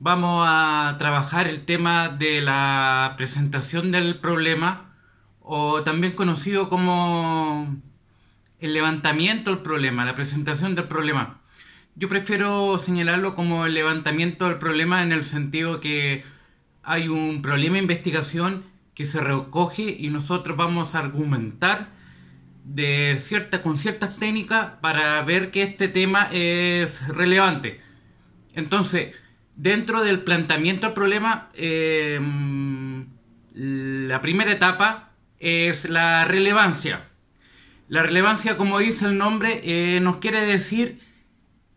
vamos a trabajar el tema de la presentación del problema o también conocido como el levantamiento del problema, la presentación del problema. Yo prefiero señalarlo como el levantamiento del problema en el sentido que hay un problema de investigación que se recoge y nosotros vamos a argumentar de cierta, con ciertas técnicas para ver que este tema es relevante. Entonces, dentro del planteamiento del problema, em, la primera etapa es la relevancia. La relevancia, como dice el nombre, eh, nos quiere decir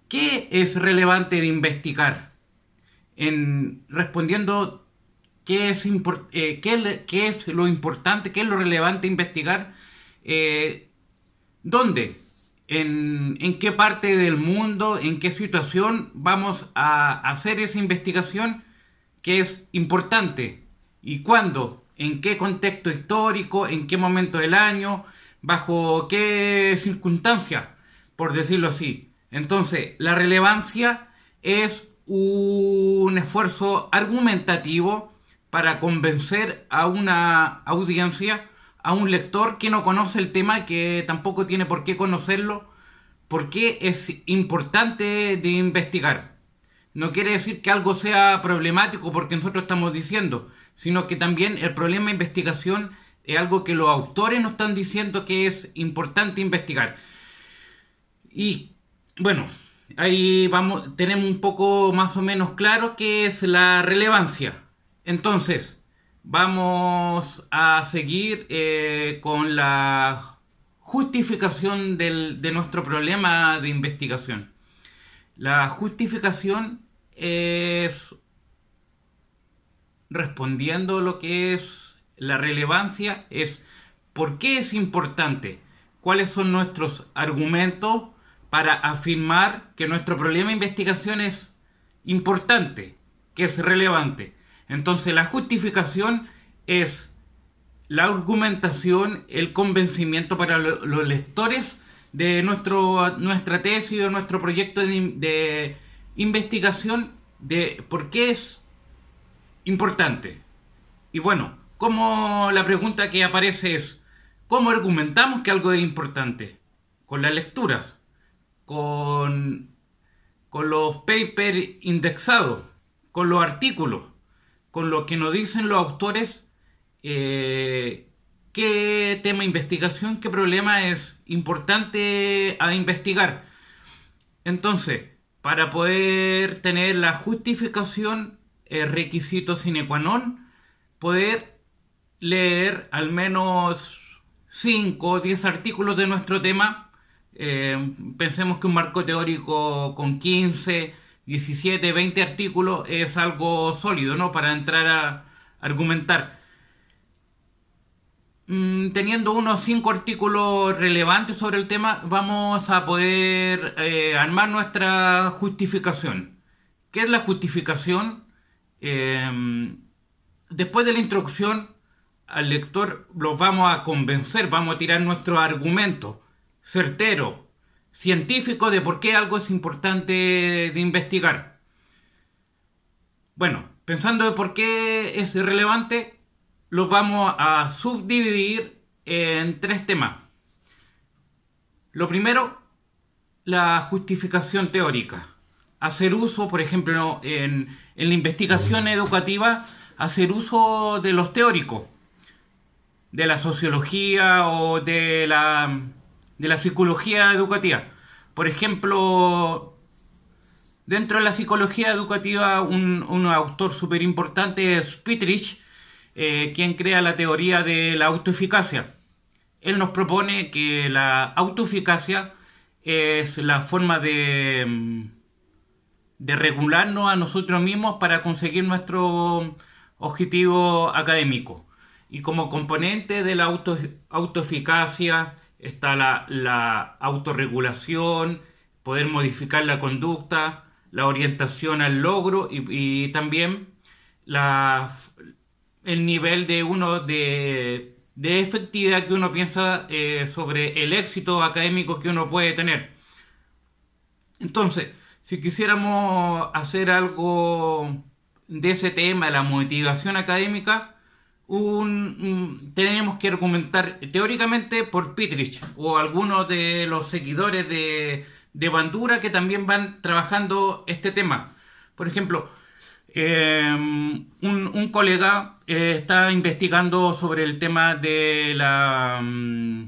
qué es relevante de investigar. En, respondiendo qué es, eh, qué, qué es lo importante, qué es lo relevante de investigar, eh, dónde, en, qué parte del mundo, en qué situación vamos a hacer esa investigación que es importante y cuándo, en qué contexto histórico, en qué momento del año, bajo qué circunstancia? por decirlo así. Entonces, la relevancia es un esfuerzo argumentativo para convencer a una audiencia a un lector que no conoce el tema, que tampoco tiene por qué conocerlo, porque es importante de investigar. No quiere decir que algo sea problemático porque nosotros estamos diciendo, sino que también el problema de investigación es algo que los autores nos están diciendo que es importante investigar. Y bueno, ahí vamos, tenemos un poco más o menos claro qué es la relevancia. Entonces, Vamos a seguir eh, con la justificación de nuestro problema de investigación. La justificación es respondiendo lo que es la relevancia, es por qué es importante, cuáles son nuestros argumentos para afirmar que nuestro problema de investigación es importante, que es relevante. Entonces la justificación es la argumentación, el convencimiento para los lectores de nuestro, nuestra tesis o nuestro proyecto de, investigación de por qué es importante. Y bueno, como la pregunta que aparece es, ¿cómo argumentamos que algo es importante? Con las lecturas, con, con los papers indexados, con los artículos con lo que nos dicen los autores eh, qué tema de investigación, qué problema es importante a investigar. Entonces, para poder tener la justificación, el requisito sine qua non, poder leer al menos 5 o 10 artículos de nuestro tema. Eh, pensemos que un marco teórico con 15 17, 20 artículos es algo sólido, ¿no? Para entrar a argumentar. Mm, teniendo unos 5 artículos relevantes sobre el tema, vamos a poder eh, armar nuestra justificación. ¿Qué es la justificación? Em, después de la introducción al lector los vamos a convencer, vamos a tirar nuestro argumento certero, científico de por qué algo es importante de investigar. Bueno, pensando de por qué es irrelevante, los vamos a subdividir en tres temas. Lo primero, la justificación teórica. Hacer uso, por ejemplo, en, en la investigación educativa, hacer uso de los teóricos, de la sociología o de la de la psicología educativa. Por ejemplo, dentro de la psicología educativa, un, autor súper importante es Petrich, eh, quien crea la teoría de la autoeficacia. Él nos propone que la autoeficacia es la forma de, de regularnos a nosotros mismos para conseguir nuestro objetivo académico. Y como componente de la auto, autoeficacia, está la, la autorregulación, poder modificar la conducta, la orientación al logro y, también la, el nivel de uno de, efectividad que uno piensa eh, sobre el éxito académico que uno puede tener. Entonces, si quisiéramos hacer algo de ese tema, la motivación académica, tenemos que argumentar teóricamente por Pitrich o algunos de los seguidores de, Bandura que también van trabajando este tema. Por ejemplo, em, un, colega eh, está investigando sobre el tema de la, mm,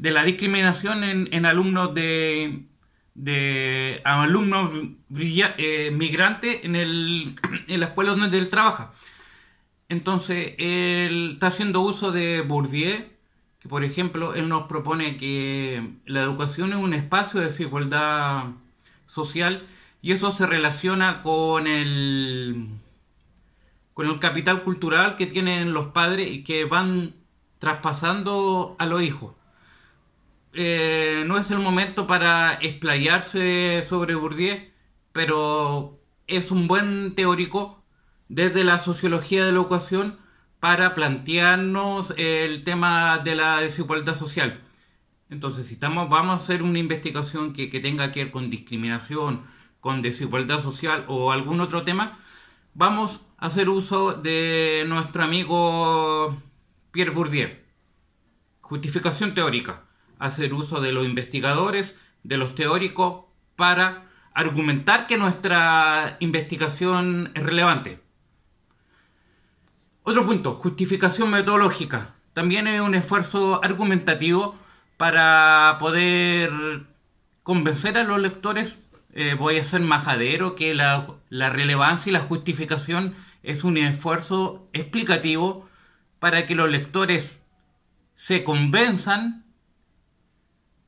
de la discriminación en, alumnos de, de alumnos eh, migrantes en, el, en la escuela donde él trabaja. Entonces, él está haciendo uso de Bourdieu, que por ejemplo, él nos propone que la educación es un espacio de desigualdad social y eso se relaciona con el con el capital cultural que tienen los padres y que van traspasando a los hijos. Eh, no es el momento para explayarse sobre Bourdieu, pero es un buen teórico desde la sociología de la educación para plantearnos el tema de la desigualdad social. Entonces, si estamos, vamos a hacer una investigación que tenga que ver con discriminación, con desigualdad social o algún otro tema, vamos a hacer uso de nuestro amigo Pierre Bourdieu. Justificación teórica. Hacer uso de los investigadores, de los teóricos, para argumentar que nuestra investigación es relevante. Otro punto, justificación metodológica. También es un esfuerzo argumentativo para poder convencer a los lectores. Eh, voy a ser majadero que la, la relevancia y la justificación es un esfuerzo explicativo para que los lectores se convenzan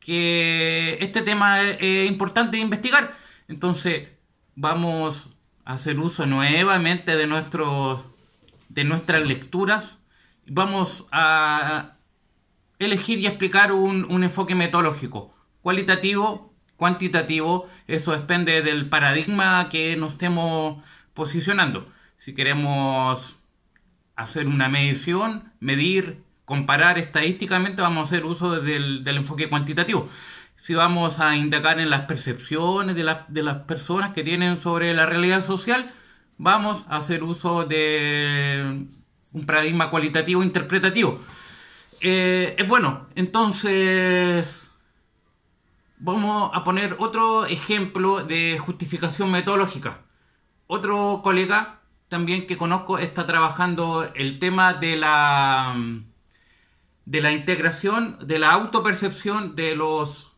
que este tema es importante de investigar. Entonces, vamos a hacer uso nuevamente de nuestros de nuestras lecturas, vamos a elegir y explicar un, enfoque metodológico, cualitativo, cuantitativo, eso depende del paradigma que nos estemos posicionando. Si queremos hacer una medición, medir, comparar estadísticamente, vamos a hacer uso del, enfoque cuantitativo. Si vamos a indagar en las percepciones de, de las personas que tienen sobre la realidad social, vamos a hacer uso de un paradigma cualitativo e interpretativo. Eh, eh, bueno, entonces vamos a poner otro ejemplo de justificación metodológica. Otro colega también que conozco está trabajando el tema de la de la integración, de la autopercepción de los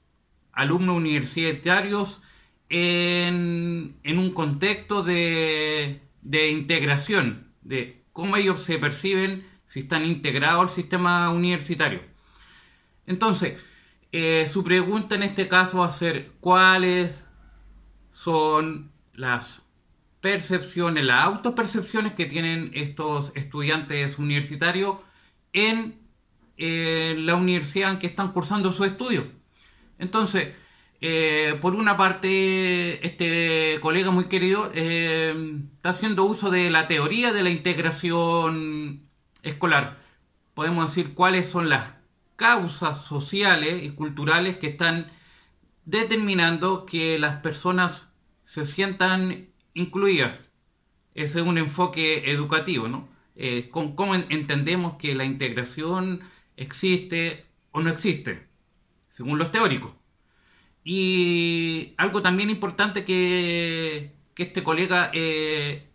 alumnos universitarios en, un contexto de, integración, de cómo ellos se perciben si están integrados al sistema universitario. Entonces, eh, su pregunta en este caso va a ser cuáles son las percepciones, las autopercepciones que tienen estos estudiantes universitarios en la universidad en que están cursando su estudio. Entonces, eh, por una parte, este colega muy querido eh, está haciendo uso de la teoría de la integración escolar. Podemos decir cuáles son las causas sociales y culturales que están determinando que las personas se sientan incluidas. Ese es un enfoque educativo, ¿no? Eh, ¿Cómo entendemos que la integración existe o no existe? Según los teóricos. Y algo también importante que, que este colega eh,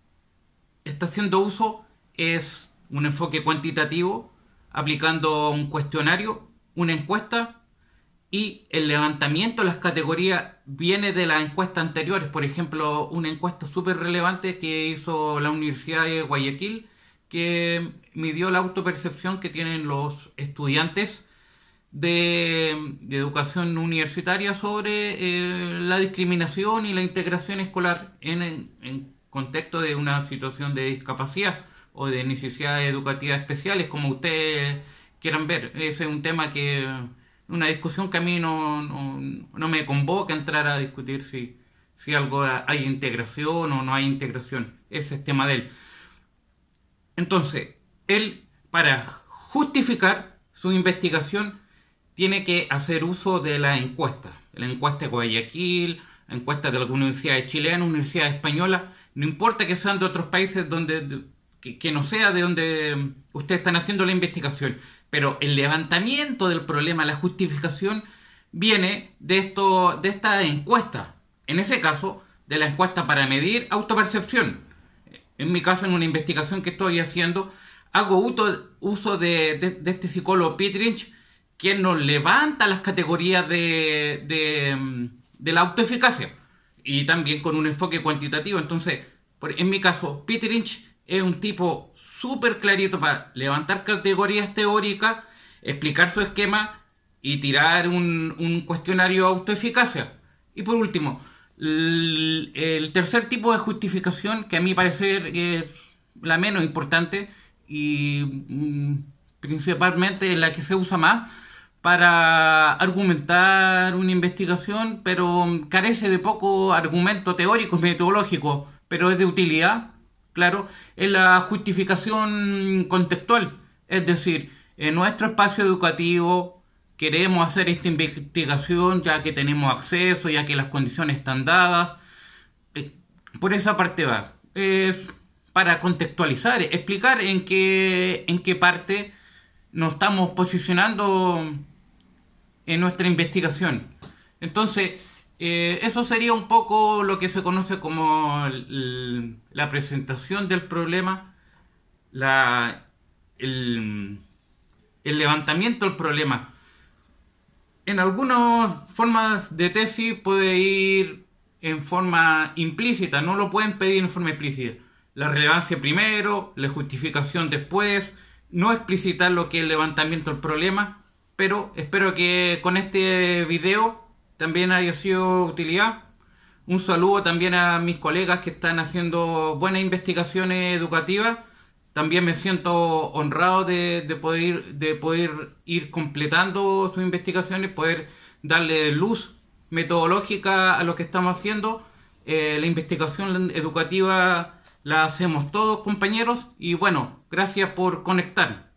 está haciendo uso es un enfoque cuantitativo, aplicando un cuestionario, una encuesta y el levantamiento de las categorías viene de las encuestas anteriores. Por ejemplo, una encuesta súper relevante que hizo la Universidad de Guayaquil que midió la autopercepción que tienen los estudiantes de, educación universitaria sobre eh, la discriminación y la integración escolar en, el contexto de una situación de discapacidad o de necesidades educativas especiales, como ustedes quieran ver. Ese es un tema que, una discusión que a mí no, no, me convoca entrar a discutir si, si algo hay integración o no hay integración. Ese es tema de él. Entonces, él, para justificar su investigación, tiene que hacer uso de la encuesta, La encuesta de Guayaquil, la encuesta de universidad universidad chilena, Universidad Española... no importa que sean de otros países donde que, no sea de donde ustedes están haciendo la investigación. Pero el levantamiento del problema, la justificación, viene de, esto, de esta encuesta. En ese caso, de la encuesta para medir autopercepción. En mi caso, en una investigación que estoy haciendo, hago uso, de, de, este psicólogo Pitrich quien nos levanta las categorías de, mm, de, la autoeficacia y también con un enfoque cuantitativo. Entonces, por, en mi caso, Peter Lynch es un tipo súper clarito para levantar categorías teóricas, explicar su esquema y tirar un, un cuestionario autoeficacia. Y por último, el, tercer tipo de justificación, que a mi parecer es la menos importante y mm, principalmente la que se usa más, para argumentar una investigación, pero carece de poco argumento teórico, metodológico, pero es de utilidad, claro, en la justificación contextual. Es decir, en nuestro espacio educativo queremos hacer esta investigación ya que tenemos acceso, ya que las condiciones están dadas. Eh, por esa parte va. Es para contextualizar, explicar en qué, en qué parte nos estamos posicionando en nuestra investigación. Entonces, eh, eso sería un poco lo que se conoce como la presentación del problema, la, el, el, levantamiento del problema. En algunas formas de tesis puede ir en forma implícita, no lo pueden pedir en forma explícita. La relevancia primero, la justificación después, no explicitar lo que es el levantamiento del problema pero espero que con este video también haya sido utilidad. Un saludo también a mis colegas que están haciendo buenas investigaciones educativas. También me siento honrado de, poder, de poder ir completando sus investigaciones, poder darle luz metodológica a lo que estamos haciendo. Eh, la investigación educativa la hacemos todos, compañeros. Y bueno, gracias por conectar.